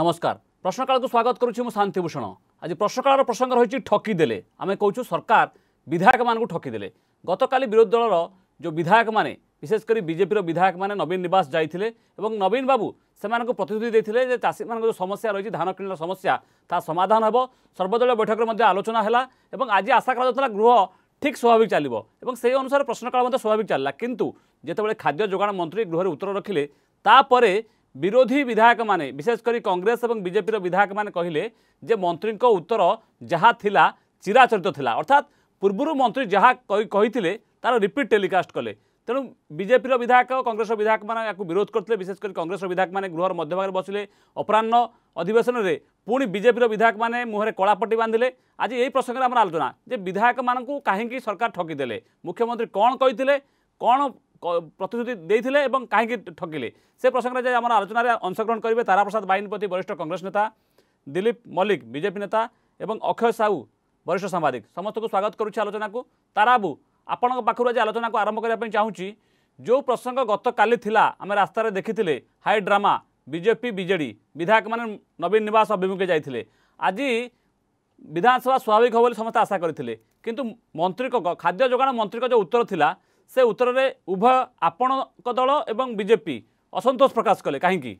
নমস্কার প্রশ্নকালকে স্বাগত করছি মু শান্তিভূষণ আজ প্রশ্নকালর প্রসঙ্গ রয়েছে ঠকি দেলে আমি কৌছু সরকার বিধায়ক মানুষ ঠকি দেলে গতকালি বিরোধী দলর যে বিধায়ক মানে বিশেষ করে বিজেপির বিধায়ক মানে নবীন নিবাস যাই এবং নবীন বাবু সে প্রতিশ্রুতি দিয়ে যে চাষী মান সমস্যা রয়েছে ধান কিণার সমস্যা তা সমাধান হব সর্বদলীয় বৈঠকের মধ্যে আলোচনা হল এবং আজ আশা করা যাওয়া গৃহ ঠিক স্বাভাবিক চালিব এবং সেই অনুসারে প্রশ্নকাল মধ্যে স্বাভাবিক চালা কিন্তু যেতবে খাদ্য যোগাণ মন্ত্রী গৃহের উত্তর রাখলে তাপরে বিরোধী বিধায়ক মানে বিশেষ করে কংগ্রেস এবং বিজেপির বিধায়ক মানে কহিলে যে মন্ত্রীঙ্ উত্তর যা লা চিরাচরিত লা অর্থাৎ পূর্বর মন্ত্রী যা কে তার রিপিট টেলিকাস্ট কলে তেমন বিজেপির বিধায়ক কংগ্রেস বিধায়ক মানে এখন বিরোধ করলে বিশেষ করে কংগ্রেস বিধায়ক মানে গৃহর মধ্যভাগে বসলে অপরাহ্ন অধিবেশনের পুঁ বিজেপির বিধায়ক মানে মুহে কলাপটি বাঁধিলে আজ এই প্রসঙ্গে আমার আলোচনা যে বিধায়ক মানুষ কাহি সরকার ঠকিদেলে মুখ্যমন্ত্রী কণ কে কণ ପ୍ରତିଶ୍ରୁତି ଦେଇଥିଲେ ଏବଂ କାହିଁକି ଠକିଲେ ସେ ପ୍ରସଙ୍ଗରେ ଯାଇ ଆମର ଆଲୋଚନାରେ ଅଂଶଗ୍ରହଣ କରିବେ ତାରାପ୍ରସାଦ ବାଇନପତି ବରିଷ୍ଠ କଂଗ୍ରେସ ନେତା ଦିଲ୍ଲୀପ ମଲ୍ଲିକ ବିଜେପି ନେତା ଏବଂ ଅକ୍ଷୟ ସାହୁ ବରିଷ୍ଠ ସାମ୍ବାଦିକ ସମସ୍ତଙ୍କୁ ସ୍ୱାଗତ କରୁଛି ଆଲୋଚନାକୁ ତାରାବୁ ଆପଣଙ୍କ ପାଖରୁ ଆଜି ଆଲୋଚନାକୁ ଆରମ୍ଭ କରିବା ପାଇଁ ଚାହୁଁଛି ଯେଉଁ ପ୍ରସଙ୍ଗ ଗତକାଲି ଥିଲା ଆମେ ରାସ୍ତାରେ ଦେଖିଥିଲେ ହାଇ ଡ୍ରାମା ବିଜେପି ବିଜେଡ଼ି ବିଧାୟକମାନେ ନବୀନ ନିବାସ ଅଭିମୁଖେ ଯାଇଥିଲେ ଆଜି ବିଧାନସଭା ସ୍ୱାଭାବିକ ହେବ ବୋଲି ସମସ୍ତେ ଆଶା କରିଥିଲେ କିନ୍ତୁ ମନ୍ତ୍ରୀଙ୍କ ଖାଦ୍ୟ ଯୋଗାଣ ମନ୍ତ୍ରୀଙ୍କ ଯେଉଁ ଉତ୍ତର ଥିଲା ସେ ଉତ୍ତରରେ ଉଭୟ ଆପଣଙ୍କ ଦଳ ଏବଂ ବିଜେପି ଅସନ୍ତୋଷ ପ୍ରକାଶ କଲେ କାହିଁକି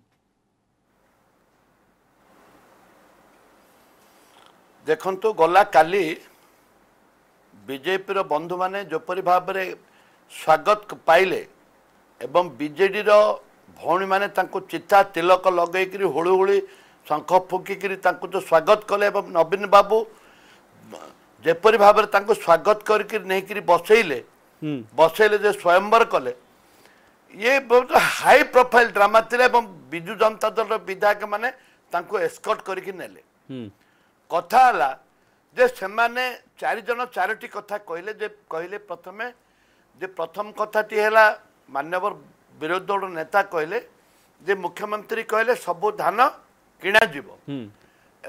ଦେଖନ୍ତୁ ଗଲାକାଲି ବିଜେପିର ବନ୍ଧୁମାନେ ଯେପରି ଭାବରେ ସ୍ୱାଗତ ପାଇଲେ ଏବଂ ବିଜେଡ଼ିର ଭଉଣୀମାନେ ତାଙ୍କୁ ଚିତା ତିଲକ ଲଗେଇକିରି ହୁଳୁହୁଳି ଶଙ୍ଖ ଫୁଙ୍କିକିରି ତାଙ୍କୁ ଯେଉଁ ସ୍ୱାଗତ କଲେ ଏବଂ ନବୀନ ବାବୁ ଯେପରି ଭାବରେ ତାଙ୍କୁ ସ୍ୱାଗତ କରିକିରି ନେଇକିରି ବସେଇଲେ ବସେଇଲେ ଯେ ସ୍ୱୟମ୍ବର କଲେ ଇଏ ବହୁତ ହାଇ ପ୍ରୋଫାଇଲ୍ ଡ୍ରାମା ଥିଲା ଏବଂ ବିଜୁ ଜନତା ଦଳର ବିଧାୟକମାନେ ତାଙ୍କୁ ଏସ୍କଟ୍ କରିକି ନେଲେ କଥା ହେଲା ଯେ ସେମାନେ ଚାରିଜଣ ଚାରୋଟି କଥା କହିଲେ ଯେ କହିଲେ ପ୍ରଥମେ ଯେ ପ୍ରଥମ କଥାଟି ହେଲା ମାନ୍ୟବର ବିରୋଧୀ ଦଳର ନେତା କହିଲେ ଯେ ମୁଖ୍ୟମନ୍ତ୍ରୀ କହିଲେ ସବୁ ଧାନ କିଣାଯିବ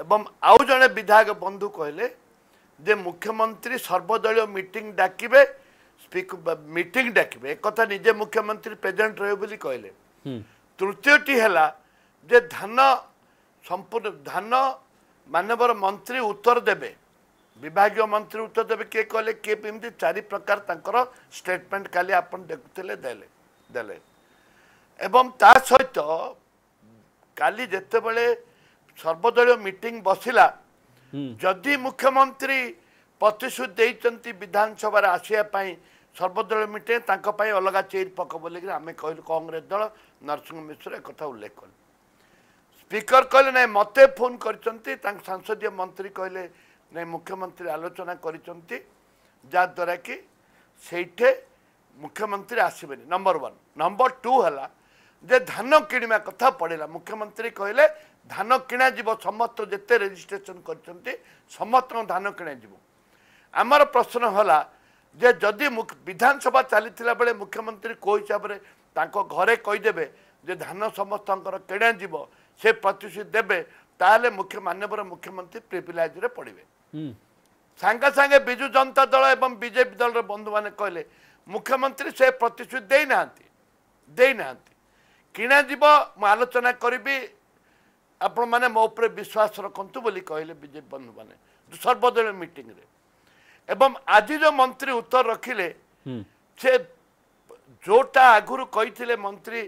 ଏବଂ ଆଉ ଜଣେ ବିଧାୟକ ବନ୍ଧୁ କହିଲେ ଯେ ମୁଖ୍ୟମନ୍ତ୍ରୀ ସର୍ବଦଳୀୟ ମିଟିଂ ଡାକିବେ ସ୍ପିକ୍ ମିଟିଂ ଡାକିବେ ଏକଥା ନିଜେ ମୁଖ୍ୟମନ୍ତ୍ରୀ ପ୍ରେଜେଣ୍ଟ ରହିବେ ବୋଲି କହିଲେ ତୃତୀୟଟି ହେଲା ଯେ ଧାନ ସମ୍ପୂର୍ଣ୍ଣ ଧାନ ମାନ୍ୟବର ମନ୍ତ୍ରୀ ଉତ୍ତର ଦେବେ ବିଭାଗୀୟ ମନ୍ତ୍ରୀ ଉତ୍ତର ଦେବେ କିଏ କହିଲେ କିଏ ଏମିତି ଚାରି ପ୍ରକାର ତାଙ୍କର ଷ୍ଟେଟମେଣ୍ଟ କାଲି ଆପଣ ଦେଖୁଥିଲେ ଦେଲେ ଦେଲେ ଏବଂ ତା ସହିତ କାଲି ଯେତେବେଳେ ସର୍ବଦଳୀୟ ମିଟିଂ ବସିଲା ଯଦି ମୁଖ୍ୟମନ୍ତ୍ରୀ ପ୍ରତିଶ୍ରୁତି ଦେଇଛନ୍ତି ବିଧାନସଭାରେ ଆସିବା ପାଇଁ ସର୍ବଦଳ ମିଟେ ତାଙ୍କ ପାଇଁ ଅଲଗା ଚେର ପକ ବୋଲିକରି ଆମେ କହିଲୁ କଂଗ୍ରେସ ଦଳ ନରସିଂହ ମିଶ୍ର ଏକଥା ଉଲ୍ଲେଖ କଲୁ ସ୍ପିକର କହିଲେ ନାହିଁ ମୋତେ ଫୋନ୍ କରିଛନ୍ତି ତାଙ୍କ ସାଂସଦୀୟ ମନ୍ତ୍ରୀ କହିଲେ ନାହିଁ ମୁଖ୍ୟମନ୍ତ୍ରୀ ଆଲୋଚନା କରିଛନ୍ତି ଯାହାଦ୍ୱାରା କି ସେଇଠେ ମୁଖ୍ୟମନ୍ତ୍ରୀ ଆସିବେନି ନମ୍ବର ୱାନ୍ ନମ୍ବର ଟୁ ହେଲା ଯେ ଧାନ କିଣିବା କଥା ପଡ଼ିଲା ମୁଖ୍ୟମନ୍ତ୍ରୀ କହିଲେ ଧାନ କିଣାଯିବ ସମସ୍ତ ଯେତେ ରେଜିଷ୍ଟ୍ରେସନ କରିଛନ୍ତି ସମସ୍ତଙ୍କ ଧାନ କିଣାଯିବ ଆମର ପ୍ରଶ୍ନ ହେଲା ଯେ ଯଦି ବିଧାନସଭା ଚାଲିଥିଲା ବେଳେ ମୁଖ୍ୟମନ୍ତ୍ରୀ କେଉଁ ହିସାବରେ ତାଙ୍କ ଘରେ କହିଦେବେ ଯେ ଧାନ ସମସ୍ତଙ୍କର କିଣାଯିବ ସେ ପ୍ରତିଶ୍ରୁତି ଦେବେ ତାହେଲେ ମୁଖ୍ୟ ମାନ୍ୟବର ମୁଖ୍ୟମନ୍ତ୍ରୀ ପ୍ରିପିଲାଇଜରେ ପଡ଼ିବେ ସାଙ୍ଗେ ସାଙ୍ଗେ ବିଜୁ ଜନତା ଦଳ ଏବଂ ବିଜେପି ଦଳର ବନ୍ଧୁମାନେ କହିଲେ ମୁଖ୍ୟମନ୍ତ୍ରୀ ସେ ପ୍ରତିଶ୍ରୁତି ଦେଇନାହାନ୍ତି ଦେଇନାହାନ୍ତି କିଣାଯିବ ମୁଁ ଆଲୋଚନା କରିବି ଆପଣମାନେ ମୋ ଉପରେ ବିଶ୍ୱାସ ରଖନ୍ତୁ ବୋଲି କହିଲେ ବିଜେପି ବନ୍ଧୁମାନେ ସର୍ବଦଳୀୟ ମିଟିଂରେ ଏବଂ ଆଜିର ମନ୍ତ୍ରୀ ଉତ୍ତର ରଖିଲେ ସେ ଯୋଉଟା ଆଗରୁ କହିଥିଲେ ମନ୍ତ୍ରୀ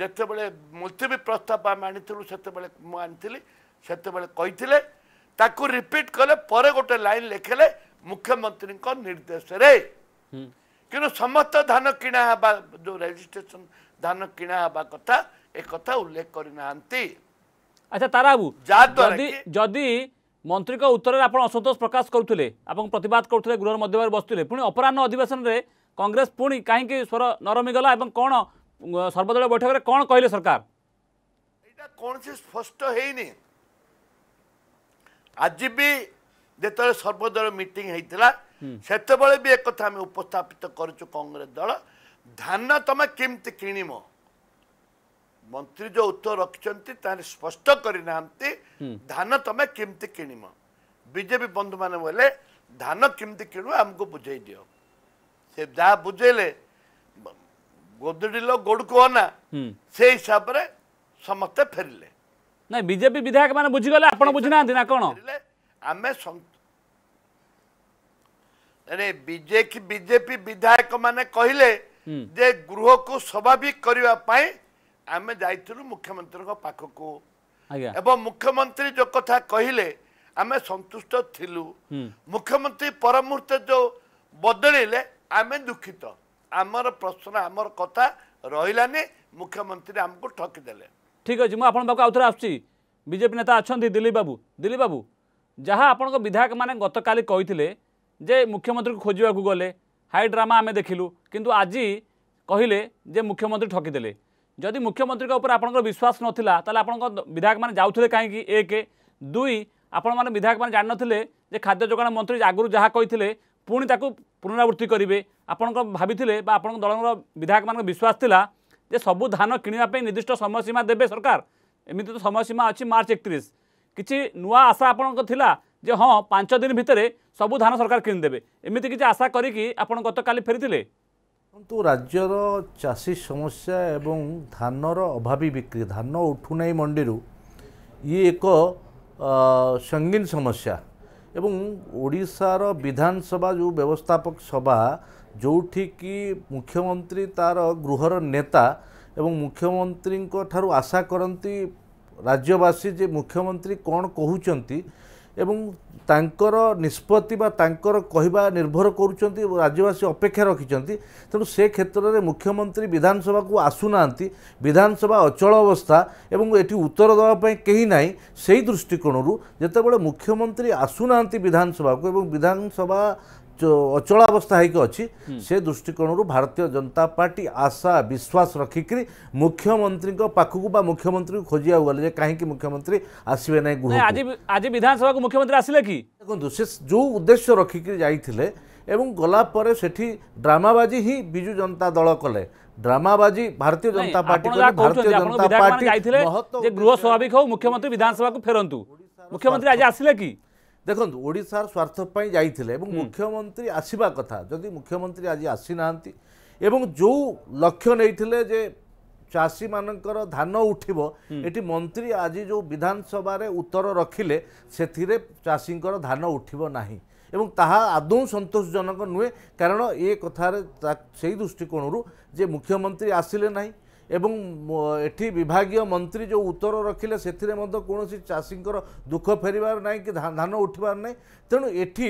ଯେତେବେଳେ ମୁଲତବି ପ୍ରସ୍ତାବ ଆମେ ଆଣିଥିଲୁ ସେତେବେଳେ ମୁଁ ଆଣିଥିଲି ସେତେବେଳେ କହିଥିଲେ ତାକୁ ରିପିଟ୍ କଲେ ପରେ ଗୋଟେ ଲାଇନ୍ ଲେଖିଲେ ମୁଖ୍ୟମନ୍ତ୍ରୀଙ୍କ ନିର୍ଦ୍ଦେଶରେ କିନ୍ତୁ ସମସ୍ତ ଧାନ କିଣା ହେବା ଯେଉଁ ରେଜିଷ୍ଟ୍ରେସନ ଧାନ କିଣା ହେବା କଥା ଏ କଥା ଉଲ୍ଲେଖ କରିନାହାନ୍ତି ଆଚ୍ଛା ତାରାବୁ ଯାହାଦ୍ୱାରା ଯଦି ମନ୍ତ୍ରୀଙ୍କ ଉତ୍ତରରେ ଆପଣ ଅସନ୍ତୋଷ ପ୍ରକାଶ କରୁଥିଲେ ଏବଂ ପ୍ରତିବାଦ କରୁଥିଲେ ଗୃହର ମଧ୍ୟଭାଗରେ ବସୁଥିଲେ ପୁଣି ଅପରାହ୍ନ ଅଧିବେଶନରେ କଂଗ୍ରେସ ପୁଣି କାହିଁକି ସ୍ୱର ନରମିଗଲା ଏବଂ କ'ଣ ସର୍ବଦଳୀୟ ବୈଠକରେ କ'ଣ କହିଲେ ସରକାର ଏଇଟା କୌଣସି ସ୍ପଷ୍ଟ ହେଇନି ଆଜି ବି ଯେତେବେଳେ ସର୍ବଦଳୀୟ ମିଟିଂ ହେଇଥିଲା ସେତେବେଳେ ବି ଏକଥା ଆମେ ଉପସ୍ଥାପିତ କରୁଛୁ କଂଗ୍ରେସ ଦଳ ଧାନ ତମେ କେମିତି କିଣିବ ମନ୍ତ୍ରୀ ଯେଉଁ ଉତ୍ତର ରଖିଛନ୍ତି ତାହେଲେ ସ୍ପଷ୍ଟ କରିନାହାନ୍ତି ଧାନ ତମେ କେମିତି କିଣିବ ବିଜେପି ବନ୍ଧୁମାନେ ବୋଇଲେ ଧାନ କେମିତି କିଣିବ ଆମକୁ ବୁଝେଇ ଦିଅ ସେ ଯାହା ବୁଝେଇଲେ ଗୋଦୁଡ଼ିଲ ଗୋଡ଼ କୁହ ନା ସେ ହିସାବରେ ସମସ୍ତେ ଫେରିଲେ ନାଇଁ ବିଜେପି ବିଧାୟକ ମାନେ ବୁଝିଗଲେ ଆପଣ ବୁଝିନାହାନ୍ତି ନା କ'ଣ ଆମେ ବିଜେପି ବିଜେପି ବିଧାୟକ ମାନେ କହିଲେ ଯେ ଗୃହକୁ ସ୍ୱାଭାବିକ କରିବା ପାଇଁ ଆମେ ଯାଇଥିଲୁ ମୁଖ୍ୟମନ୍ତ୍ରୀଙ୍କ ପାଖକୁ ଏବଂ ମୁଖ୍ୟମନ୍ତ୍ରୀ ଯେଉଁ କଥା କହିଲେ ଆମେ ସନ୍ତୁଷ୍ଟ ଥିଲୁ ମୁଖ୍ୟମନ୍ତ୍ରୀ ପର ମୁହୂର୍ତ୍ତରେ ଯେଉଁ ବଦଳିଲେ ଆମେ ଦୁଃଖିତ ଆମର ପ୍ରଶ୍ନ ଆମର କଥା ରହିଲାନି ମୁଖ୍ୟମନ୍ତ୍ରୀ ଆମକୁ ଠକିଦେଲେ ଠିକ୍ ଅଛି ମୁଁ ଆପଣଙ୍କ ପାଖକୁ ଆଉଥରେ ଆସୁଛି ବିଜେପି ନେତା ଅଛନ୍ତି ଦିଲ୍ଲୀପ ବାବୁ ଦିଲ୍ଲୀପ ବାବୁ ଯାହା ଆପଣଙ୍କ ବିଧାୟକମାନେ ଗତକାଲି କହିଥିଲେ ଯେ ମୁଖ୍ୟମନ୍ତ୍ରୀଙ୍କୁ ଖୋଜିବାକୁ ଗଲେ ହାଇ ଡ୍ରାମା ଆମେ ଦେଖିଲୁ କିନ୍ତୁ ଆଜି କହିଲେ ଯେ ମୁଖ୍ୟମନ୍ତ୍ରୀ ଠକିଦେଲେ ଯଦି ମୁଖ୍ୟମନ୍ତ୍ରୀଙ୍କ ଉପରେ ଆପଣଙ୍କର ବିଶ୍ୱାସ ନଥିଲା ତାହେଲେ ଆପଣଙ୍କ ବିଧାୟକମାନେ ଯାଉଥିଲେ କାହିଁକି ଏକ ଦୁଇ ଆପଣମାନେ ବିଧାୟକମାନେ ଜାଣିନଥିଲେ ଯେ ଖାଦ୍ୟ ଯୋଗାଣ ମନ୍ତ୍ରୀ ଆଗରୁ ଯାହା କହିଥିଲେ ପୁଣି ତାକୁ ପୁନରାବୃତ୍ତି କରିବେ ଆପଣଙ୍କ ଭାବିଥିଲେ ବା ଆପଣଙ୍କ ଦଳର ବିଧାୟକମାନଙ୍କ ବିଶ୍ୱାସ ଥିଲା ଯେ ସବୁ ଧାନ କିଣିବା ପାଇଁ ନିର୍ଦ୍ଦିଷ୍ଟ ସମୟସୀମା ଦେବେ ସରକାର ଏମିତି ତ ସମୟସୀମା ଅଛି ମାର୍ଚ୍ଚ ଏକତିରିଶ କିଛି ନୂଆ ଆଶା ଆପଣଙ୍କ ଥିଲା ଯେ ହଁ ପାଞ୍ଚ ଦିନ ଭିତରେ ସବୁ ଧାନ ସରକାର କିଣିଦେବେ ଏମିତି କିଛି ଆଶା କରିକି ଆପଣ ଗତକାଲି ଫେରିଥିଲେ ଦେଖନ୍ତୁ ରାଜ୍ୟର ଚାଷୀ ସମସ୍ୟା ଏବଂ ଧାନର ଅଭାବୀ ବିକ୍ରି ଧାନ ଉଠୁନାହିଁ ମଣ୍ଡିରୁ ଇଏ ଏକ ସଙ୍ଗୀନ ସମସ୍ୟା ଏବଂ ଓଡ଼ିଶାର ବିଧାନସଭା ଯେଉଁ ବ୍ୟବସ୍ଥାପକ ସଭା ଯେଉଁଠିକି ମୁଖ୍ୟମନ୍ତ୍ରୀ ତା'ର ଗୃହର ନେତା ଏବଂ ମୁଖ୍ୟମନ୍ତ୍ରୀଙ୍କ ଠାରୁ ଆଶା କରନ୍ତି ରାଜ୍ୟବାସୀ ଯେ ମୁଖ୍ୟମନ୍ତ୍ରୀ କ'ଣ କହୁଛନ୍ତି ଏବଂ ତାଙ୍କର ନିଷ୍ପତ୍ତି ବା ତାଙ୍କର କହିବା ନିର୍ଭର କରୁଛନ୍ତି ରାଜ୍ୟବାସୀ ଅପେକ୍ଷା ରଖିଛନ୍ତି ତେଣୁ ସେ କ୍ଷେତ୍ରରେ ମୁଖ୍ୟମନ୍ତ୍ରୀ ବିଧାନସଭାକୁ ଆସୁନାହାନ୍ତି ବିଧାନସଭା ଅଚଳ ଅବସ୍ଥା ଏବଂ ଏଠି ଉତ୍ତର ଦେବା ପାଇଁ କେହି ନାହିଁ ସେହି ଦୃଷ୍ଟିକୋଣରୁ ଯେତେବେଳେ ମୁଖ୍ୟମନ୍ତ୍ରୀ ଆସୁନାହାନ୍ତି ବିଧାନସଭାକୁ ଏବଂ ବିଧାନସଭା ଅଚଳାବସ୍ଥା ହେଇକି ଅଛି ସେ ଦୃଷ୍ଟିକୋଣରୁ ଭାରତୀୟ ଜନତା ପାର୍ଟି ଆଶା ବିଶ୍ୱାସ ରଖିକିରି ମୁଖ୍ୟମନ୍ତ୍ରୀଙ୍କ ପାଖକୁ ବା ମୁଖ୍ୟମନ୍ତ୍ରୀଙ୍କୁ ଖୋଜିବାକୁ ଗଲେ ଯେ କାହିଁକି ମୁଖ୍ୟମନ୍ତ୍ରୀ ଆସିବେ ନାହିଁ ଗୃହ ଆଜି ବିଧାନସଭାକୁ ମୁଖ୍ୟମନ୍ତ୍ରୀ ଆସିଲେ କି ଦେଖନ୍ତୁ ସେ ଯେଉଁ ଉଦ୍ଦେଶ୍ୟ ରଖିକିରି ଯାଇଥିଲେ ଏବଂ ଗଲା ପରେ ସେଠି ଡ୍ରାମାବାଜି ହିଁ ବିଜୁ ଜନତା ଦଳ କଲେ ড্রামাবাজি ভারতীয় জনতা পার্টি ভারতীয় জনতা পার্টি গৃহ স্বাভাবিক হোক মুখ্যমন্ত্রী বিধানসভা ফেরতু মুখ্যমন্ত্রী আজ আসলে কি ଦେଖନ୍ତୁ ଓଡ଼ିଶାର ସ୍ୱାର୍ଥ ପାଇଁ ଯାଇଥିଲେ ଏବଂ ମୁଖ୍ୟମନ୍ତ୍ରୀ ଆସିବା କଥା ଯଦି ମୁଖ୍ୟମନ୍ତ୍ରୀ ଆଜି ଆସିନାହାନ୍ତି ଏବଂ ଯେଉଁ ଲକ୍ଷ୍ୟ ନେଇଥିଲେ ଯେ ଚାଷୀମାନଙ୍କର ଧାନ ଉଠିବ ଏଠି ମନ୍ତ୍ରୀ ଆଜି ଯେଉଁ ବିଧାନସଭାରେ ଉତ୍ତର ରଖିଲେ ସେଥିରେ ଚାଷୀଙ୍କର ଧାନ ଉଠିବ ନାହିଁ ଏବଂ ତାହା ଆଦୌ ସନ୍ତୋଷଜନକ ନୁହେଁ କାରଣ ଏ କଥାରେ ସେଇ ଦୃଷ୍ଟିକୋଣରୁ ଯେ ମୁଖ୍ୟମନ୍ତ୍ରୀ ଆସିଲେ ନାହିଁ ଏବଂ ଏଠି ବିଭାଗୀୟ ମନ୍ତ୍ରୀ ଯେଉଁ ଉତ୍ତର ରଖିଲେ ସେଥିରେ ମଧ୍ୟ କୌଣସି ଚାଷୀଙ୍କର ଦୁଃଖ ଫେରିବାର ନାହିଁ କି ଧାନ ଉଠିବାର ନାହିଁ ତେଣୁ ଏଠି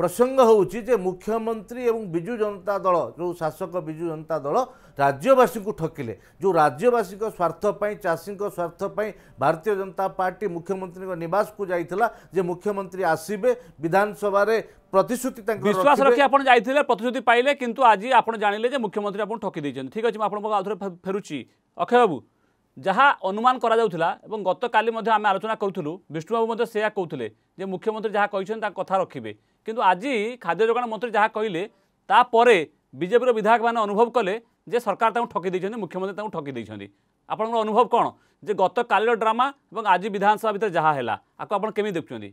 ପ୍ରସଙ୍ଗ ହେଉଛି ଯେ ମୁଖ୍ୟମନ୍ତ୍ରୀ ଏବଂ ବିଜୁ ଜନତା ଦଳ ଯେଉଁ ଶାସକ ବିଜୁ ଜନତା ଦଳ ରାଜ୍ୟବାସୀଙ୍କୁ ଠକିଲେ ଯେଉଁ ରାଜ୍ୟବାସୀଙ୍କ ସ୍ୱାର୍ଥ ପାଇଁ ଚାଷୀଙ୍କ ସ୍ୱାର୍ଥ ପାଇଁ ଭାରତୀୟ ଜନତା ପାର୍ଟି ମୁଖ୍ୟମନ୍ତ୍ରୀଙ୍କ ନିବାସକୁ ଯାଇଥିଲା ଯେ ମୁଖ୍ୟମନ୍ତ୍ରୀ ଆସିବେ ବିଧାନସଭାରେ ପ୍ରତିଶ୍ରୁତି ତାଙ୍କୁ ବିଶ୍ୱାସ ରଖି ଆପଣ ଯାଇଥିଲେ ପ୍ରତିଶ୍ରୁତି ପାଇଲେ କିନ୍ତୁ ଆଜି ଆପଣ ଜାଣିଲେ ଯେ ମୁଖ୍ୟମନ୍ତ୍ରୀ ଆପଣ ଠକି ଦେଇଛନ୍ତି ଠିକ୍ ଅଛି ମୁଁ ଆପଣଙ୍କ ଆଉଥରେ ଫେରୁଛି ଅକ୍ଷୟ ବାବୁ ଯାହା ଅନୁମାନ କରାଯାଉଥିଲା ଏବଂ ଗତକାଲି ମଧ୍ୟ ଆମେ ଆଲୋଚନା କରୁଥିଲୁ ବିଷ୍ଣୁବାବୁ ମଧ୍ୟ ସେୟା କହୁଥିଲେ ଯେ ମୁଖ୍ୟମନ୍ତ୍ରୀ ଯାହା କହିଛନ୍ତି ତାଙ୍କ କଥା ରଖିବେ କିନ୍ତୁ ଆଜି ଖାଦ୍ୟ ଯୋଗାଣ ମନ୍ତ୍ରୀ ଯାହା କହିଲେ ତାପରେ ବିଜେପିର ବିଧାୟକମାନେ ଅନୁଭବ କଲେ ଯେ ସରକାର ତାଙ୍କୁ ଠକି ଦେଇଛନ୍ତି ମୁଖ୍ୟମନ୍ତ୍ରୀ ତାଙ୍କୁ ଠକି ଦେଇଛନ୍ତି ଆପଣଙ୍କର ଅନୁଭବ କ'ଣ ଯେ ଗତକାଲିର ଡ୍ରାମା ଏବଂ ଆଜି ବିଧାନସଭା ଭିତରେ ଯାହା ହେଲା ଆକୁ ଆପଣ କେମିତି ଦେଖୁଛନ୍ତି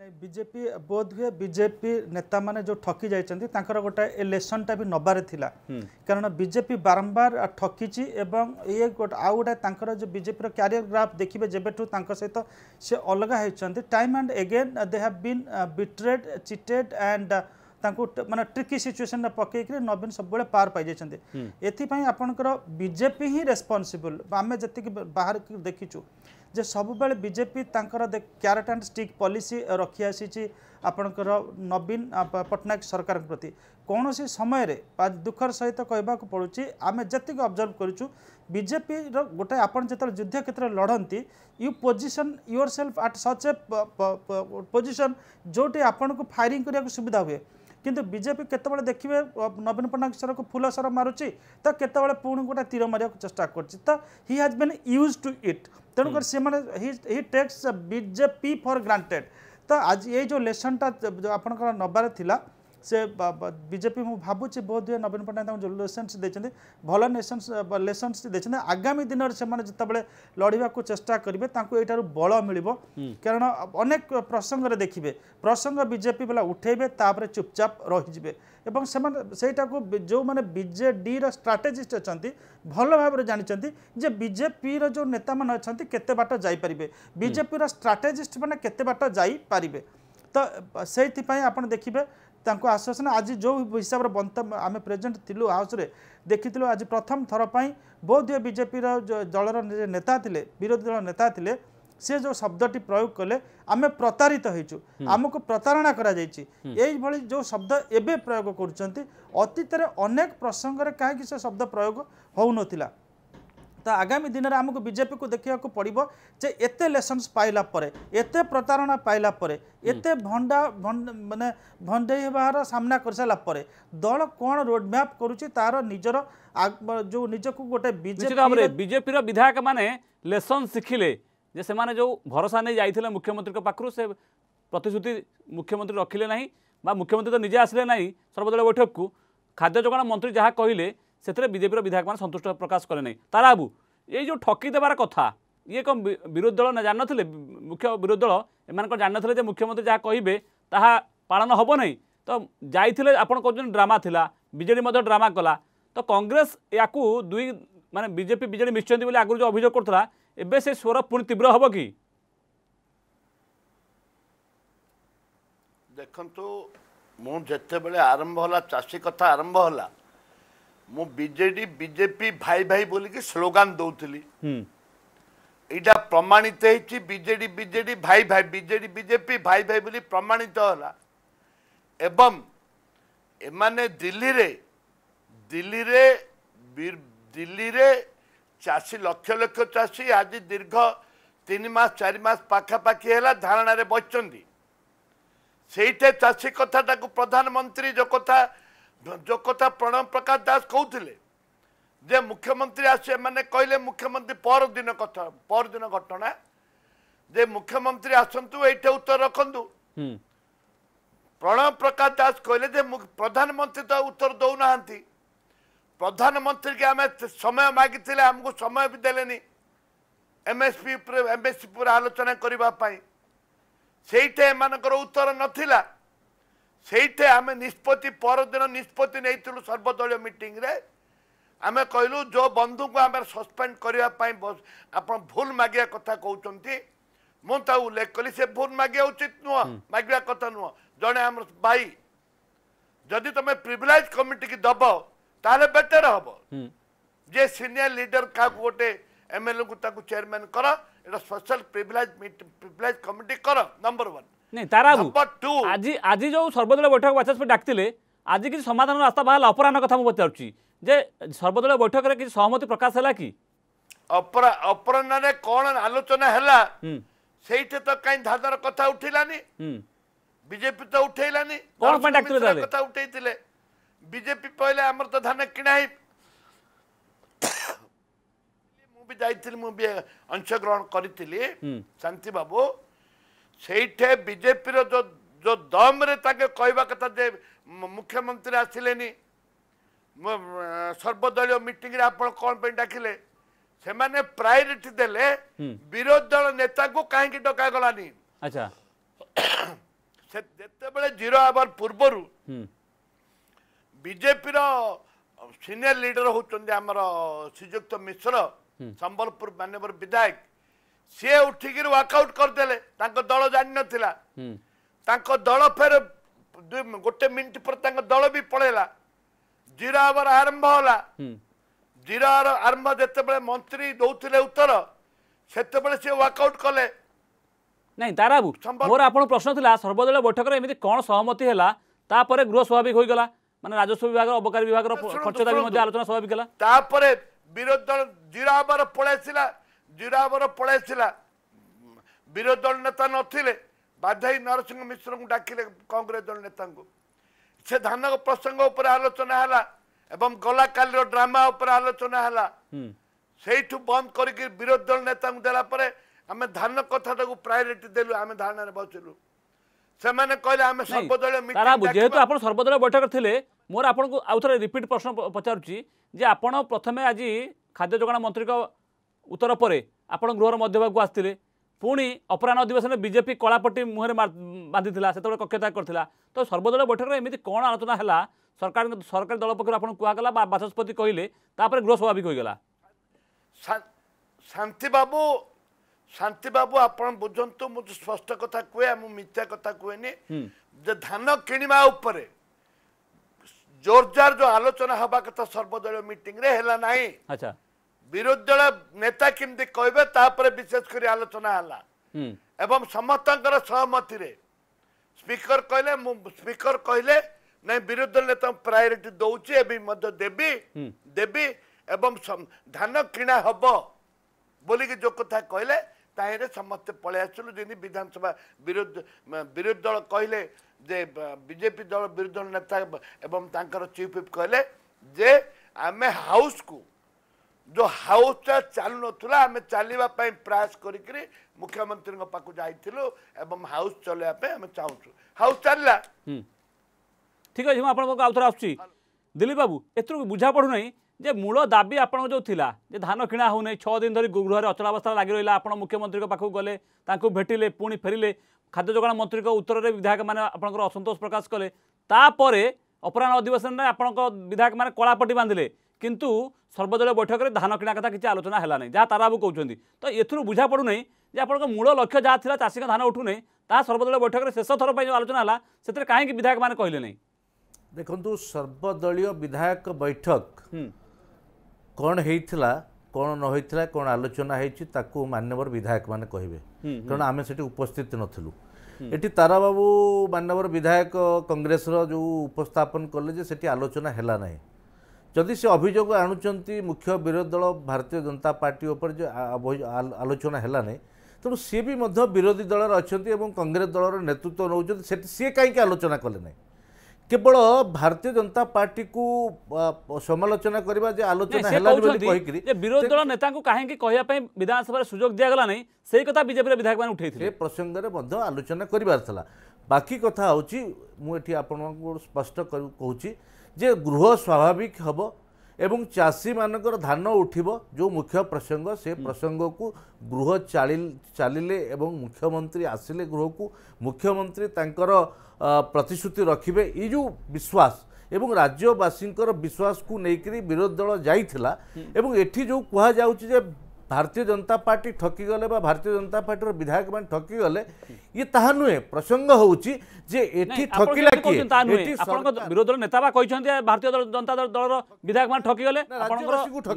ନାଇଁ ବିଜେପି ବୋଧ ହୁଏ ବିଜେପି ନେତାମାନେ ଯେଉଁ ଠକି ଯାଇଛନ୍ତି ତାଙ୍କର ଗୋଟେ ଲେସନ୍ଟା ବି ନେବାରେ ଥିଲା କାରଣ ବିଜେପି ବାରମ୍ବାର ଠକିଛି ଏବଂ ଇଏ ଗୋଟେ ଆଉ ଗୋଟେ ତାଙ୍କର ଯେଉଁ ବିଜେପିର କ୍ୟାରିୟର ଗ୍ରାଫ୍ ଦେଖିବେ ଯେବେଠୁ ତାଙ୍କ ସହିତ ସେ ଅଲଗା ହେଇଛନ୍ତି time and again they have been betrayed cheated and ତାଙ୍କୁ ମାନେ ଟ୍ରିକି ସିଚୁଏସନ୍ରେ ପକେଇକିରି ନବୀନ ସବୁବେଳେ ପାର ପାଇଯାଇଛନ୍ତି ଏଥିପାଇଁ ଆପଣଙ୍କର ବିଜେପି ହିଁ ରେସ୍ପନ୍ସିବୁଲ୍ ଆମେ ଯେତିକି ବାହାରକୁ ଦେଖିଛୁ ଯେ ସବୁବେଳେ ବିଜେପି ତାଙ୍କର କ୍ୟାରେଟ୍ ଆଣ୍ଡ ଷ୍ଟିକ୍ ପଲିସି ରଖିଆସିଛି ଆପଣଙ୍କର ନବୀନ ପଟ୍ଟନାୟକ ସରକାରଙ୍କ ପ୍ରତି କୌଣସି ସମୟରେ ଦୁଃଖର ସହିତ କହିବାକୁ ପଡ଼ୁଛି ଆମେ ଯେତିକି ଅବଜର୍ଭ କରିଛୁ ବିଜେପିର ଗୋଟେ ଆପଣ ଯେତେବେଳେ ଯୁଦ୍ଧ କ୍ଷେତ୍ରରେ ଲଢ଼ନ୍ତି you position yourself at such a position ଯେଉଁଠି ଆପଣଙ୍କୁ ଫାୟାରିଂ କରିବାକୁ ସୁବିଧା ହୁଏ କିନ୍ତୁ ବିଜେପି କେତେବେଳେ ଦେଖିବେ ନବୀନ ପଟ୍ଟନାୟକ ସରକୁ ଫୁଲ ସର ମାରୁଛି ତ କେତେବେଳେ ପୁଣି ଗୋଟେ ତୀର ମାରିବାକୁ ଚେଷ୍ଟା କରୁଛି ତ he has been used to it ତେଣୁକରି ସେମାନେ he takes BJP for granted ତ ଆଜି ଏଇ ଯେଉଁ ଲେସନ୍ଟା ଆପଣଙ୍କର ନେବାର ଥିଲା ସେ ବିଜେପି ମୁଁ ଭାବୁଛି ବୋଧହୁଏ ନବୀନ ପଟ୍ଟନାୟକ ତାଙ୍କୁ ଯେଉଁ ଲେସନ୍ସ ଦେଇଛନ୍ତି ଭଲ ଲେସନ୍ସ ଲେସନ୍ସ ଦେଇଛନ୍ତି ଆଗାମୀ ଦିନରେ ସେମାନେ ଯେତେବେଳେ ଲଢ଼ିବାକୁ ଚେଷ୍ଟା କରିବେ ତାଙ୍କୁ ଏଇଠାରୁ ବଳ ମିଳିବ କାରଣ ଅନେକ ପ୍ରସଙ୍ଗରେ ଦେଖିବେ ପ୍ରସଙ୍ଗ ବିଜେପି ବାଲା ଉଠେଇବେ ତାପରେ ଚୁପଚାପ ରହିଯିବେ ଏବଂ ସେମାନେ ସେଇଟାକୁ ଯେଉଁମାନେ ବିଜେଡ଼ିର ଷ୍ଟ୍ରାଟେଜିଷ୍ଟ ଅଛନ୍ତି ଭଲ ଭାବରେ ଜାଣିଛନ୍ତି ଯେ ବିଜେପିର ଯେଉଁ ନେତାମାନେ ଅଛନ୍ତି କେତେ ବାଟ ଯାଇପାରିବେ ବିଜେପିର ଷ୍ଟ୍ରାଟେଜିଷ୍ଟ ମାନେ କେତେ ବାଟ ଯାଇପାରିବେ ତ ସେଇଥିପାଇଁ ଆପଣ ଦେଖିବେ ତାଙ୍କୁ ଆଶ୍ୱାସନ ଆଜି ଯେଉଁ ହିସାବରେ ବନ୍ତ ଆମେ ପ୍ରେଜେଣ୍ଟ ଥିଲୁ ହାଉସ୍ରେ ଦେଖିଥିଲୁ ଆଜି ପ୍ରଥମ ଥର ପାଇଁ ବୋଧ ହୁଏ ବିଜେପିର ଦଳର ନେତା ଥିଲେ ବିରୋଧୀ ଦଳ ନେତା ଥିଲେ ସେ ଯେଉଁ ଶବ୍ଦଟି ପ୍ରୟୋଗ କଲେ ଆମେ ପ୍ରତାରିତ ହେଇଛୁ ଆମକୁ ପ୍ରତାରଣା କରାଯାଇଛି ଏଇଭଳି ଯେଉଁ ଶବ୍ଦ ଏବେ ପ୍ରୟୋଗ କରୁଛନ୍ତି ଅତୀତରେ ଅନେକ ପ୍ରସଙ୍ଗରେ କାହିଁକି ସେ ଶବ୍ଦ ପ୍ରୟୋଗ ହେଉନଥିଲା ତ ଆଗାମୀ ଦିନରେ ଆମକୁ ବିଜେପିକୁ ଦେଖିବାକୁ ପଡ଼ିବ ଯେ ଏତେ ଲେସନ୍ସ ପାଇଲା ପରେ ଏତେ ପ୍ରତାରଣା ପାଇଲା ପରେ ଏତେ ଭଣ୍ଡା ମାନେ ଭଣ୍ଡେଇ ହେବାର ସାମ୍ନା କରିସାରିଲା ପରେ ଦଳ କ'ଣ ରୋଡ଼ମ୍ୟାପ୍ କରୁଛି ତାର ନିଜର ଯେଉଁ ନିଜକୁ ଗୋଟେ ବିଜେପି ବିଜେପିର ବିଧାୟକମାନେ ଲେସନ୍ ଶିଖିଲେ ଯେ ସେମାନେ ଯେଉଁ ଭରସା ନେଇ ଯାଇଥିଲେ ମୁଖ୍ୟମନ୍ତ୍ରୀଙ୍କ ପାଖରୁ ସେ ପ୍ରତିଶ୍ରୁତି ମୁଖ୍ୟମନ୍ତ୍ରୀ ରଖିଲେ ନାହିଁ ବା ମୁଖ୍ୟମନ୍ତ୍ରୀ ତ ନିଜେ ଆସିଲେ ନାହିଁ ସର୍ବଦଳୀୟ ବୈଠକକୁ ଖାଦ୍ୟ ଯୋଗାଣ ମନ୍ତ୍ରୀ ଯାହା କହିଲେ ସେଥିରେ ବିଜେପିର ବିଧାୟକମାନେ ସନ୍ତୁଷ୍ଟ ପ୍ରକାଶ କଲେ ନାହିଁ ତାରା ବାବୁ ଏଇ ଯେଉଁ ଠକି ଦେବାର କଥା ଇଏ କ'ଣ ବିରୋଧୀ ଦଳ ଜାଣିନଥିଲେ ମୁଖ୍ୟ ବିରୋଧୀ ଦଳ ଏମାନେ ଜାଣିନଥିଲେ ଯେ ମୁଖ୍ୟମନ୍ତ୍ରୀ ଯାହା କହିବେ ତାହା ପାଳନ ହେବ ନାହିଁ ତ ଯାଇଥିଲେ ଆପଣ କହୁଛନ୍ତି ଡ୍ରାମା ଥିଲା ବିଜେଡ଼ି ମଧ୍ୟ ଡ୍ରାମା କଲା ତ କଂଗ୍ରେସ ୟାକୁ ଦୁଇ ମାନେ ବିଜେପି ବିଜେଡ଼ି ମିଶିଛନ୍ତି ବୋଲି ଆଗରୁ ଯେଉଁ ଅଭିଯୋଗ କରୁଥିଲା ଏବେ ସେ ସ୍ୱର ପୁଣି ତୀବ୍ର ହେବ କି ଦେଖନ୍ତୁ ମୁଁ ଯେତେବେଳେ ଆରମ୍ଭ ହେଲା ଚାଷୀ କଥା ଆରମ୍ଭ ହେଲା ମୁଁ ବିଜେଡି ବିଜେପି ଭାଇ ଭାଇ ବୋଲିକି ସ୍ଲୋଗାନ ଦେଉଥିଲି ଏଇଟା ପ୍ରମାଣିତ ହେଇଛି ବିଜେଡି ବିଜେଡି ଭାଇ ଭାଇ ବିଜେଡି ବିଜେପି ଭାଇ ଭାଇ ବୋଲି ପ୍ରମାଣିତ ହେଲା ଏବଂ ଏମାନେ ଦିଲ୍ଲୀରେ ଦିଲ୍ଲୀରେ ଦିଲ୍ଲୀରେ ଚାଷୀ ଲକ୍ଷ ଲକ୍ଷ ଚାଷୀ ଆଜି ଦୀର୍ଘ ତିନି ମାସ ଚାରି ମାସ ପାଖାପାଖି ହେଲା ଧାରଣାରେ ବସିଛନ୍ତି ସେଇଟା ଚାଷୀ କଥାଟାକୁ ପ୍ରଧାନମନ୍ତ୍ରୀ ଯେଉଁ କଥା ଯୋଉ କଥା ପ୍ରଣବ ପ୍ରକାଶ ଦାସ କହୁଥିଲେ ଯେ ମୁଖ୍ୟମନ୍ତ୍ରୀ ଆସିବେ ମାନେ କହିଲେ ମୁଖ୍ୟମନ୍ତ୍ରୀ ପରଦିନ କଥା ପରଦିନ ଘଟଣା ଯେ ମୁଖ୍ୟମନ୍ତ୍ରୀ ଆସନ୍ତୁ ଏଇଠି ଉତ୍ତର ରଖନ୍ତୁ ପ୍ରଣବ ପ୍ରକାଶ ଦାସ କହିଲେ ଯେ ପ୍ରଧାନମନ୍ତ୍ରୀ ତ ଉତ୍ତର ଦେଉନାହାନ୍ତି ପ୍ରଧାନମନ୍ତ୍ରୀକି ଆମେ ସମୟ ମାଗିଥିଲେ ଆମକୁ ସମୟ ବି ଦେଲେନି ଏମଏସପି ଉପରେ ଏମଏସପି ଉପରେ ଆଲୋଚନା କରିବା ପାଇଁ ସେଇଟା ଏମାନଙ୍କର ଉତ୍ତର ନଥିଲା सेठे आम निष्पत्ति पर दिन निष्पत्ति नहीं सर्वदल मीटिंग रे आम कहल जो बंधु को आम सस्पेड करने भूल मागे कथा कहते मुझे उल्लेख कली से भूल मागे उचित नुह माग कथा नुह जड़े आम भाई जदि तुम प्रिभिलेज कमिटी की दब ताल बेटर हम जे सिनियर लिडर क्या गोटे एम एल ए को चेयरमैन कर स्पेशल प्रिभिलेज प्रिभिलेज कमिटी कर नंबर वन ନାଇଁ ତାର ଡାକିଥିଲେ ଆଜି କିଛି ସମାଧାନ ରାସ୍ତା ବାହାରିଲା ଅପରାହ୍ନ କଥା ମୁଁ ପଚାରୁଛି ଯେ ସର୍ବଦଳୀୟ ବୈଠକରେ ବିଜେପି କହିଲେ ଆମର ତ ଧାନ କିଣା ମୁଁ ବି ଯାଇଥିଲି ମୁଁ ବି সেইঠে বিজেপির যে দমরে তাকে কহবা কথা যে মুখ্যমন্ত্রী আসলে সর্বদলীয় মিটিংরে আপনার কম ডাকিলে সে প্রায়োরিটি দেলে বিরোধী দল নেতা কী ডকা গলানি আচ্ছা সে যেতবে জিরো আওয়ার পূর্বর বিজেপির সিনিয়র লিডর হচ্ছেন আমার শ্রীযুক্ত মিশ্র সম্বলপুর মানবর বিধায়ক ସିଏ ଉଠିକିରି ୱାର୍କଆଉଟ୍ କରିଦେଲେ ତାଙ୍କ ଦଳ ଜାଣିନଥିଲା ତାଙ୍କ ଦଳ ଫେର ଗୋଟେ ମିନିଟ୍ ପରେ ତାଙ୍କ ଦଳ ବି ପଳେଇଲା ଜିରୋ ଆୱାର ଆରମ୍ଭ ହେଲା ଜିରୋ ଆୱାର ଆରମ୍ଭ ଯେତେବେଳେ ମନ୍ତ୍ରୀ ଦଉଥିଲେ ଉତ୍ତର ସେତେବେଳେ ସିଏ ୱାର୍କଆଉଟ୍ କଲେ ନାଇଁ ତାରାବୁ ମୋର ଆପଣ ପ୍ରଶ୍ନ ଥିଲା ସର୍ବଦଳୀୟ ବୈଠକରେ ଏମିତି କ'ଣ ସହମତି ହେଲା ତାପରେ ଗୃହ ସ୍ୱାଭାବିକ ହୋଇଗଲା ମାନେ ରାଜସ୍ୱ ବିଭାଗ ଅବକାରୀ ବିଭାଗର ଖର୍ଚ୍ଚ ଦାବି ମଧ୍ୟ ଆଲୋଚନା ସ୍ୱାଭାବିକ ହେଲା ତାପରେ ବିରୋଧୀ ଦଳ ଜିରୋ ଆୱାର ପଳେଇ ଆସିଲା ଜୁରାବର ପଳାଇଥିଲା ବିରୋଧୀ ଦଳ ନେତା ନଥିଲେ ବାଧାଇ ନରସିଂହ ମିଶ୍ରଙ୍କୁ ଡାକିଲେ କଂଗ୍ରେସ ଦଳ ନେତାଙ୍କୁ ସେ ଧାନ ପ୍ରସଙ୍ଗ ଉପରେ ଆଲୋଚନା ହେଲା ଏବଂ ଗଲାକାଲିର ଡ୍ରାମା ଉପରେ ଆଲୋଚନା ହେଲା ସେଇଠୁ ବନ୍ଦ କରିକି ବିରୋଧୀ ଦଳ ନେତାଙ୍କୁ ଦେଲା ପରେ ଆମେ ଧାନ କଥାଟାକୁ ପ୍ରାୟୋରିଟି ଦେଲୁ ଆମେ ଧାରଣାରେ ବସିଲୁ ସେମାନେ କହିଲେ ଆମେ ସର୍ବଦଳୀୟ ଯେହେତୁ ଆପଣ ସର୍ବଦଳୀୟ ବୈଠକ ଥିଲେ ମୋର ଆପଣଙ୍କୁ ଆଉ ଥରେ ରିପିଟ୍ ପ୍ରଶ୍ନ ପଚାରୁଛି ଯେ ଆପଣ ପ୍ରଥମେ ଆଜି ଖାଦ୍ୟ ଯୋଗାଣ ମନ୍ତ୍ରୀଙ୍କ ଉତ୍ତର ପରେ ଆପଣ ଗୃହର ମଧ୍ୟଭାଗକୁ ଆସିଥିଲେ ପୁଣି ଅପରାହ୍ନ ଅଧିବେଶନରେ ବିଜେପି କଳାପଟି ମୁହଁରେ ବାନ୍ଧିଥିଲା ସେତେବେଳେ କକ୍ଷତା କରିଥିଲା ତ ସର୍ବଦଳୀୟ ବୈଠକରେ ଏମିତି କ'ଣ ଆଲୋଚନା ହେଲା ସରକାର ସରକାରୀ ଦଳ ପକ୍ଷରୁ ଆପଣଙ୍କୁ କୁହାଗଲା ବା ବାଚସ୍ପତି କହିଲେ ତାପରେ ଗୃହ ସ୍ୱାଭାବିକ ହୋଇଗଲା ଶାନ୍ତିବାବୁ ଶାନ୍ତିବାବୁ ଆପଣ ବୁଝନ୍ତୁ ମୁଁ ସ୍ପଷ୍ଟ କଥା କୁହେ ମୁଁ ମିଥ୍ୟା କଥା କୁହେନି ଯେ ଧାନ କିଣିବା ଉପରେ ଜୋରଦାର ଯେଉଁ ଆଲୋଚନା ହେବା କଥା ସର୍ବଦଳୀୟ ମିଟିଂରେ ହେଲା ନାହିଁ ଆଚ୍ଛା ବିରୋଧୀ ଦଳ ନେତା କେମିତି କହିବେ ତାପରେ ବିଶେଷ କରି ଆଲୋଚନା ହେଲା ଏବଂ ସମସ୍ତଙ୍କର ସହମତିରେ ସ୍ପିକର କହିଲେ ମୁଁ ସ୍ପିକର କହିଲେ ନାଇଁ ବିରୋଧୀ ଦଳ ନେତା ପ୍ରାୟୋରିଟି ଦଉଛି ଏବେ ମଧ୍ୟ ଦେବି ଦେବି ଏବଂ ଧାନ କିଣା ହବ ବୋଲିକି ଯେଉଁ କଥା କହିଲେ ତାହିଁରେ ସମସ୍ତେ ପଳେଇ ଆସିଲୁ ଯେମିତି ବିଧାନସଭା ବିରୋଧୀ ବିରୋଧୀ ଦଳ କହିଲେ ଯେ ବିଜେପି ଦଳ ବିରୋଧୀ ଦଳ ନେତା ଏବଂ ତାଙ୍କର ଚିଫ୍ କହିଲେ ଯେ ଆମେ ହାଉସ୍କୁ जो हाउसटा चालुनला आमे चाहिँ प्रयास गरिक मुख्यमन्त्री पाखु जाइलु हाउस चलैवाई चाहन्छु हाउस चालला ठिक अछि म आपणको आउथर आसुछि दिलीप बाबू एथरु बुझा पडु नै ଯେ ମୂଳ ଦାବି ଆପଣଙ୍କ ଯେଉଁ ଥିଲା ଯେ ଧାନ କିଣା ହେଉନାହିଁ ଛଅ ଦିନ ଧରି ଗୃହରେ ଅଚଳାବସ୍ଥା ଲାଗି ରହିଲା ଆପଣ ମୁଖ୍ୟମନ୍ତ୍ରୀଙ୍କ ପାଖକୁ ଗଲେ ତାଙ୍କୁ ଭେଟିଲେ ପୁଣି ଫେରିଲେ ଖାଦ୍ୟ ଯୋଗାଣ ମନ୍ତ୍ରୀଙ୍କ ଉତ୍ତରରେ ବିଧାୟକମାନେ ଆପଣଙ୍କର ଅସନ୍ତୋଷ ପ୍ରକାଶ କଲେ ତାପରେ ଅପରାହ୍ନ ଅଧିବେଶନରେ ଆପଣଙ୍କ ବିଧାୟକମାନେ କଳାପଟି ବାନ୍ଧିଲେ କିନ୍ତୁ ସର୍ବଦଳୀୟ ବୈଠକରେ ଧାନ କିଣା କଥା କିଛି ଆଲୋଚନା ହେଲା ନାହିଁ ଯାହା ତାରାବାବୁ କହୁଛନ୍ତି ତ ଏଥିରୁ ବୁଝା ପଡ଼ୁନାହିଁ ଯେ ଆପଣଙ୍କ ମୂଳ ଲକ୍ଷ୍ୟ ଯାହା ଥିଲା ଚାଷୀଙ୍କ ଧାନ ଉଠୁନାହିଁ ତାହା ସର୍ବଦଳୀୟ ବୈଠକରେ ଶେଷ ଥର ପାଇଁ ଯେଉଁ ଆଲୋଚନା ହେଲା ସେଥିରେ କାହିଁକି ବିଧାୟକମାନେ କହିଲେ ନାହିଁ ଦେଖନ୍ତୁ ସର୍ବଦଳୀୟ ବିଧାୟକ ବୈଠକ କ'ଣ ହେଇଥିଲା କ'ଣ ନ ହେଇଥିଲା କ'ଣ ଆଲୋଚନା ହେଇଛି ତାକୁ ମାନ୍ୟବର ବିଧାୟକମାନେ କହିବେ କାରଣ ଆମେ ସେଠି ଉପସ୍ଥିତ ନଥିଲୁ ଏଠି ତାରାବାବୁ ମାନ୍ୟବର ବିଧାୟକ କଂଗ୍ରେସର ଯେଉଁ ଉପସ୍ଥାପନ କଲେ ଯେ ସେଠି ଆଲୋଚନା ହେଲା ନାହିଁ ଯଦି ସେ ଅଭିଯୋଗ ଆଣୁଛନ୍ତି ମୁଖ୍ୟ ବିରୋଧୀ ଦଳ ଭାରତୀୟ ଜନତା ପାର୍ଟି ଉପରେ ଯେଉଁ ଆଲୋଚନା ହେଲାନି ତେଣୁ ସିଏ ବି ମଧ୍ୟ ବିରୋଧୀ ଦଳରେ ଅଛନ୍ତି ଏବଂ କଂଗ୍ରେସ ଦଳର ନେତୃତ୍ୱ ନେଉଛନ୍ତି ସେଠି ସିଏ କାହିଁକି ଆଲୋଚନା କଲେ ନାହିଁ କେବଳ ଭାରତୀୟ ଜନତା ପାର୍ଟିକୁ ସମାଲୋଚନା କରିବା ଯେ ଆଲୋଚନା ହେଲାନି ବୋଲି କହିକିରି ବିରୋଧୀ ଦଳ ନେତାଙ୍କୁ କାହିଁକି କହିବା ପାଇଁ ବିଧାନସଭାରେ ସୁଯୋଗ ଦିଆଗଲା ନାହିଁ ସେଇ କଥା ବିଜେପିର ବିଧାୟକମାନେ ଉଠେଇଥିଲେ ଏ ପ୍ରସଙ୍ଗରେ ମଧ୍ୟ ଆଲୋଚନା କରିବାର ଥିଲା ବାକି କଥା ହେଉଛି ମୁଁ ଏଠି ଆପଣଙ୍କୁ ସ୍ପଷ୍ଟ କହୁଛି ଯେ ଗୃହ ସ୍ୱାଭାବିକ ହେବ ଏବଂ ଚାଷୀମାନଙ୍କର ଧାନ ଉଠିବ ଯେଉଁ ମୁଖ୍ୟ ପ୍ରସଙ୍ଗ ସେ ପ୍ରସଙ୍ଗକୁ ଗୃହ ଚାଲି ଚାଲିଲେ ଏବଂ ମୁଖ୍ୟମନ୍ତ୍ରୀ ଆସିଲେ ଗୃହକୁ ମୁଖ୍ୟମନ୍ତ୍ରୀ ତାଙ୍କର ପ୍ରତିଶ୍ରୁତି ରଖିବେ ଏଇ ଯେଉଁ ବିଶ୍ୱାସ ଏବଂ ରାଜ୍ୟବାସୀଙ୍କର ବିଶ୍ୱାସକୁ ନେଇକରି ବିରୋଧୀ ଦଳ ଯାଇଥିଲା ଏବଂ ଏଠି ଯେଉଁ କୁହାଯାଉଛି ଯେ भारतीय जनता पार्टी ठकिगले बा भारतीय जनता पार्टी रो विधायक मान ठकिगले ये ताहा नुहे प्रसंग होउची जे एठी ठकिला कि एठी आपन विरोध नेता बा कहिसंती भारतीय जनता दल रो विधायक मान ठकिगले आपन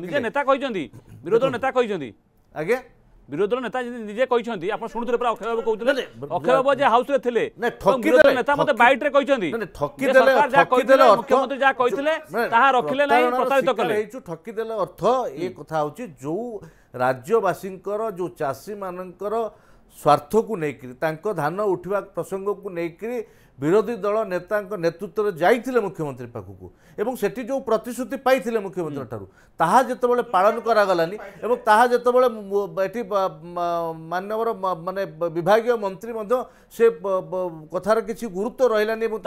निजे नेता कहिसंती विरोध नेता कहिसंती आगे বিরোধী নেতা নিজে কিন্তু আপনার শুণুলে পুরা অক্ষয় বাবু কৌলে অক্ষয় বাবু যে হাউসে লে নেতা মতো বাইটে মুখ্যমন্ত্রী যা কে তাহা রখিলে না প্রতারিত কলে ঠকিদেলে অর্থ এ কথা হচ্ছে যে ରାଜ୍ୟବାସୀଙ୍କର ଯେଉଁ ଚାଷୀମାନଙ୍କର ସ୍ୱାର୍ଥକୁ ନେଇକରି ତାଙ୍କ ଧାନ ଉଠିବା ପ୍ରସଙ୍ଗକୁ ନେଇକରି ବିରୋଧୀ ଦଳ ନେତାଙ୍କ ନେତୃତ୍ୱରେ ଯାଇଥିଲେ ମୁଖ୍ୟମନ୍ତ୍ରୀ ପାଖକୁ ଏବଂ ସେଠି ଯେଉଁ ପ୍ରତିଶ୍ରୁତି ପାଇଥିଲେ ମୁଖ୍ୟମନ୍ତ୍ରୀ ଠାରୁ ତାହା ଯେତେବେଳେ ପାଳନ କରାଗଲାନି ଏବଂ ତାହା ଯେତେବେଳେ ଏଠି ମାନ୍ୟବର ମାନେ ବିଭାଗୀୟ ମନ୍ତ୍ରୀ ମଧ୍ୟ ସେ କଥାର କିଛି ଗୁରୁତ୍ୱ ରହିଲାନି ଏବଂ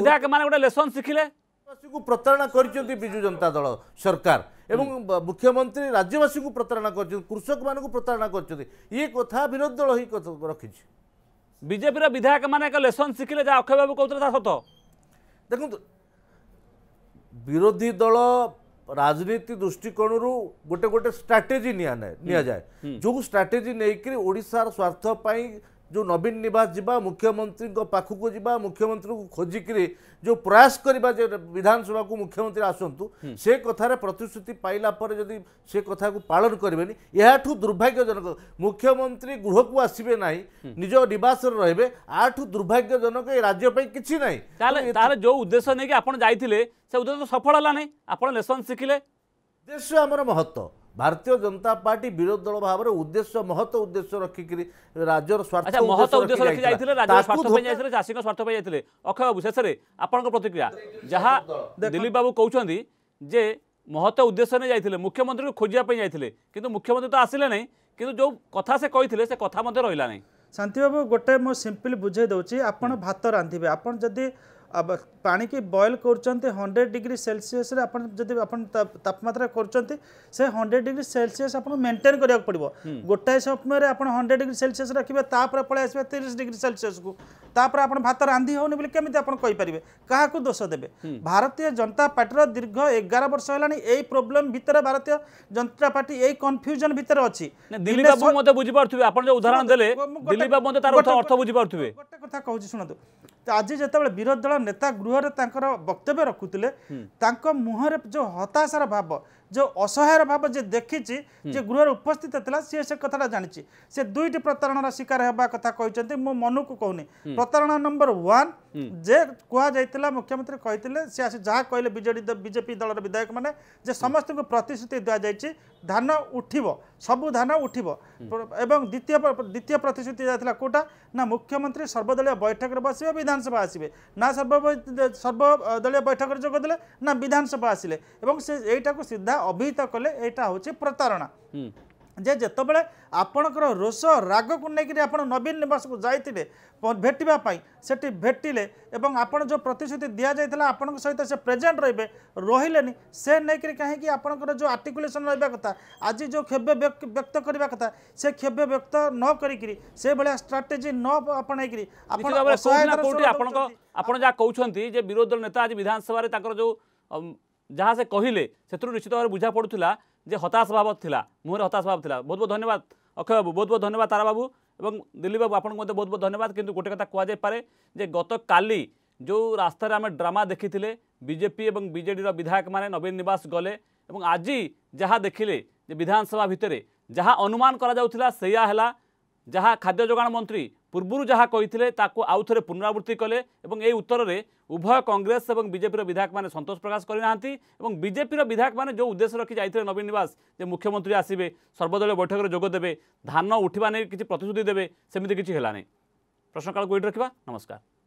ବିଧାୟକ ମାନେ ଗୋଟେ ଲେସନ୍ ଶିଖିଲେ ରାଜ୍ୟବାସୀଙ୍କୁ ପ୍ରତାରଣା କରିଛନ୍ତି ବିଜୁ ଜନତା ଦଳ ସରକାର ଏବଂ ମୁଖ୍ୟମନ୍ତ୍ରୀ ରାଜ୍ୟବାସୀଙ୍କୁ ପ୍ରତାରଣା କରିଛନ୍ତି କୃଷକମାନଙ୍କୁ ପ୍ରତାରଣା କରିଛନ୍ତି ଇଏ କଥା ବିରୋଧୀ ଦଳ ହିଁ ରଖିଛି ବିଜେପିର ବିଧାୟକମାନେ ଏକ ଲେସନ୍ ଶିଖିଲେ ଯାହା ଅକ୍ଷୟ ବାବୁ କହୁଥିଲେ ତାହା ସତ ଦେଖନ୍ତୁ ବିରୋଧୀ ଦଳ ରାଜନୀତି ଦୃଷ୍ଟିକୋଣରୁ ଗୋଟେ ଗୋଟେ ଷ୍ଟ୍ରାଟେଜି ନିଆଯାଏ ନିଆଯାଏ ଯେଉଁ ଷ୍ଟ୍ରାଟେଜି ନେଇକରି ଓଡ଼ିଶାର ସ୍ୱାର୍ଥ ପାଇଁ ଯେଉଁ ନବୀନ ନିବାସ ଯିବା ମୁଖ୍ୟମନ୍ତ୍ରୀଙ୍କ ପାଖକୁ ଯିବା ମୁଖ୍ୟମନ୍ତ୍ରୀଙ୍କୁ ଖୋଜିକିରି ଯେଉଁ ପ୍ରୟାସ କରିବା ଯେ ବିଧାନସଭାକୁ ମୁଖ୍ୟମନ୍ତ୍ରୀ ଆସନ୍ତୁ ସେ କଥାରେ ପ୍ରତିଶ୍ରୁତି ପାଇଲା ପରେ ଯଦି ସେ କଥାକୁ ପାଳନ କରିବେନି ଏହାଠୁ ଦୁର୍ଭାଗ୍ୟଜନକ ମୁଖ୍ୟମନ୍ତ୍ରୀ ଗୃହକୁ ଆସିବେ ନାହିଁ ନିଜ ନିବାସରେ ରହିବେ ଆଠୁ ଦୁର୍ଭାଗ୍ୟଜନକ ଏ ରାଜ୍ୟ ପାଇଁ କିଛି ନାହିଁ ତାହେଲେ ତାହେଲେ ଯେଉଁ ଉଦ୍ଦେଶ୍ୟ ନେଇକି ଆପଣ ଯାଇଥିଲେ ସେ ଉଦ୍ଦେଶ୍ୟ ସଫଳ ହେଲା ନାହିଁ ଆପଣ ଲେସନ୍ ଶିଖିଲେ ଉଦ୍ଦେଶ୍ୟ ଆମର ମହତ୍ତ୍ଵ ଭାରତୀୟ ଜନତା ପାର୍ଟି ବିରୋଧୀ ଦଳ ଭାବରେ ଉଦ୍ଦେଶ୍ୟ ମହତ ଉଦ୍ଦେଶ୍ୟ ରଖିକିରି ରାଜ୍ୟର ସ୍ୱାର୍ଥ ମହତ ଉଦ୍ଦେଶ୍ୟ ରଖି ଯାଇଥିଲେ ରାଜ୍ୟର ସ୍ୱାର୍ଥ ପାଇଁ ଯାଇଥିଲେ ଚାଷୀଙ୍କ ସ୍ୱାର୍ଥ ପାଇଁ ଯାଇଥିଲେ ଅକ୍ଷୟ ବାବୁ ଶେଷରେ ଆପଣଙ୍କ ପ୍ରତିକ୍ରିୟା ଯାହା ଦିଲ୍ଲୀପ ବାବୁ କହୁଛନ୍ତି ଯେ ମହତ ଉଦ୍ଦେଶ୍ୟ ନେଇ ଯାଇଥିଲେ ମୁଖ୍ୟମନ୍ତ୍ରୀଙ୍କୁ ଖୋଜିବା ପାଇଁ ଯାଇଥିଲେ କିନ୍ତୁ ମୁଖ୍ୟମନ୍ତ୍ରୀ ତ ଆସିଲେ ନାହିଁ କିନ୍ତୁ ଯେଉଁ କଥା ସେ କହିଥିଲେ ସେ କଥା ମଧ୍ୟ ରହିଲା ନାହିଁ ଶାନ୍ତିବାବୁ ଗୋଟେ ମୁଁ ସିମ୍ପଲି ବୁଝେଇ ଦେଉଛି ଆପଣ ଭାତ ରାନ୍ଧିବେ ଆପଣ ଯଦି ପାଣିକି ବଏଲ୍ କରୁଛନ୍ତି ହଣ୍ଡ୍ରେଡ଼ ଡିଗ୍ରୀ ସେଲସିୟସରେ ଆପଣ ଯଦି ଆପଣ ତାପମାତ୍ରା କରୁଛନ୍ତି ସେ ହଣ୍ଡ୍ରେଡ଼ ଡିଗ୍ରୀ ସେଲସିୟସ ଆପଣଙ୍କୁ ମେଣ୍ଟେନ୍ କରିବାକୁ ପଡ଼ିବ ଗୋଟାଏ ସମୟରେ ଆପଣ ହଣ୍ଡ୍ରେଡ଼ ଡିଗ୍ରୀ ସେଲସିୟସ ରଖିବେ ତାପରେ ପଳେଇ ଆସିବେ ତିରିଶ ଡିଗ୍ରୀ ସେଲସିୟସକୁ ତାପରେ ଆପଣ ଭାତ ରାନ୍ଧି ହେଉନି ବୋଲି କେମିତି ଆପଣ କହିପାରିବେ କାହାକୁ ଦୋଷ ଦେବେ ଭାରତୀୟ ଜନତା ପାର୍ଟିର ଦୀର୍ଘ ଏଗାର ବର୍ଷ ହେଲାଣି ଏଇ ପ୍ରୋବ୍ଲେମ୍ ଭିତରେ ଭାରତୀୟ ଜନତା ପାର୍ଟି ଏଇ କନଫ୍ୟୁଜନ୍ ଭିତରେ ଅଛି ଦିଲ୍ଲୀପ ବାବୁ ମଧ୍ୟ ବୁଝିପାରୁଥିବେ ଆପଣ ଯେଉଁ ଉଦାହରଣ ଦେଲେ ଦିଲ୍ଲୀପ ବାବୁ ମଧ୍ୟ ତାର ଅର୍ଥ ବୁଝିପାରୁଥିବେ ଗୋଟେ କଥା କହୁଛି ଶୁଣନ୍ତୁ ତ ଆଜି ଯେତେବେଳେ ବିରୋଧୀ ଦଳ ନେତା ଗୃହରେ ତାଙ୍କର ବକ୍ତବ୍ୟ ରଖୁଥିଲେ ତାଙ୍କ ମୁହଁରେ ଯେଉଁ ହତାଶାର ଭାବ ଯେଉଁ ଅସହାୟର ଭାବ ଯିଏ ଦେଖିଛି ଯେ ଗୃହରେ ଉପସ୍ଥିତ ଥିଲା ସିଏ ସେ କଥାଟା ଜାଣିଛି ସେ ଦୁଇଟି ପ୍ରତାରଣାର ଶିକାର ହେବା କଥା କହିଛନ୍ତି ମୁଁ ମନକୁ କହୁନି ପ୍ରତାରଣା ନମ୍ବର ୱାନ୍ ଯେ କୁହାଯାଇଥିଲା ମୁଖ୍ୟମନ୍ତ୍ରୀ କହିଥିଲେ ସେ ଆସି ଯାହା କହିଲେ ବିଜେଡ଼ି ବିଜେପି ଦଳର ବିଧାୟକମାନେ ଯେ ସମସ୍ତଙ୍କୁ ପ୍ରତିଶ୍ରୁତି ଦିଆଯାଇଛି ଧାନ ଉଠିବ ସବୁ ଧାନ ଉଠିବ ଏବଂ ଦ୍ୱିତୀୟ ଦ୍ୱିତୀୟ ପ୍ରତିଶ୍ରୁତି ଯାଇଥିଲା କେଉଁଟା ନା ମୁଖ୍ୟମନ୍ତ୍ରୀ ସର୍ବଦଳୀୟ ବୈଠକରେ ବସିବେ ବିଧାନସଭା ଆସିବେ ନା ସର୍ବ ସର୍ବଦଳୀୟ ବୈଠକରେ ଯୋଗ ଦେଲେ ନା ବିଧାନସଭା ଆସିଲେ ଏବଂ ସେ ଏଇଟାକୁ ସିଧା ଅଭିହିତ କଲେ ଏଇଟା ହେଉଛି ପ୍ରତାରଣା जे जितेबले आपणकर रोष राग को लेकिन आप नवीन नवास को जाते भेटापी से भेटिले आप जो प्रतिश्रुति दि जाइए आपण सहित से प्रेजेट रे रेन से नहीं कहीं आपंकर जो आर्टिकुलेसन रहा कथा आज जो क्षेब्य व्यक्त करने कथा से क्षोभ व्यक्त न करी से भाया स्ट्राटेजी न अपणाई कौन जहाँ कहते विरोधी दल नेता आज विधानसभा जो ଯାହା ସେ କହିଲେ ସେଥିରୁ ନିଶ୍ଚିତ ଭାବରେ ବୁଝା ପଡ଼ୁଥିଲା ଯେ ହତାଶ ଭାବ ଥିଲା ମୁହଁରେ ହତାଶ ଭାବ ଥିଲା ବହୁତ ବହୁତ ଧନ୍ୟବାଦ ଅକ୍ଷୟ ବାବୁ ବହୁତ ବହୁତ ଧନ୍ୟବାଦ ତାରାବାବୁ ଏବଂ ଦିଲ୍ଲୀପ ବାବୁ ଆପଣଙ୍କୁ ମଧ୍ୟ ବହୁତ ବହୁତ ଧନ୍ୟବାଦ କିନ୍ତୁ ଗୋଟେ କଥା କୁହାଯାଇପାରେ ଯେ ଗତକାଲି ଯେଉଁ ରାସ୍ତାରେ ଆମେ ଡ୍ରାମା ଦେଖିଥିଲେ ବିଜେପି ଏବଂ ବିଜେଡ଼ିର ବିଧାୟକମାନେ ନବୀନ ନିବାସ ଗଲେ ଏବଂ ଆଜି ଯାହା ଦେଖିଲେ ଯେ ବିଧାନସଭା ଭିତରେ ଯାହା ଅନୁମାନ କରାଯାଉଥିଲା ସେଇଆ ହେଲା ଯାହା ଖାଦ୍ୟ ଯୋଗାଣ ମନ୍ତ୍ରୀ ପୂର୍ବରୁ ଯାହା କହିଥିଲେ ତାକୁ ଆଉ ଥରେ ପୁନରାବୃତ୍ତି କଲେ ଏବଂ ଏହି ଉତ୍ତରରେ ଉଭୟ କଂଗ୍ରେସ ଏବଂ ବିଜେପିର ବିଧାୟକମାନେ ସନ୍ତୋଷ ପ୍ରକାଶ କରିନାହାନ୍ତି ଏବଂ ବିଜେପିର ବିଧାୟକମାନେ ଯେଉଁ ଉଦ୍ଦେଶ୍ୟ ରଖି ଯାଇଥିଲେ ନବୀନ ନିବାସ ଯେ ମୁଖ୍ୟମନ୍ତ୍ରୀ ଆସିବେ ସର୍ବଦଳୀୟ ବୈଠକରେ ଯୋଗ ଦେବେ ଧାନ ଉଠିବା ନେଇ କିଛି ପ୍ରତିଶ୍ରୁତି ଦେବେ ସେମିତି କିଛି ହେଲାନି ପ୍ରଶ୍ନକାଳକୁ ଏଇଠି ରଖିବା ନମସ୍କାର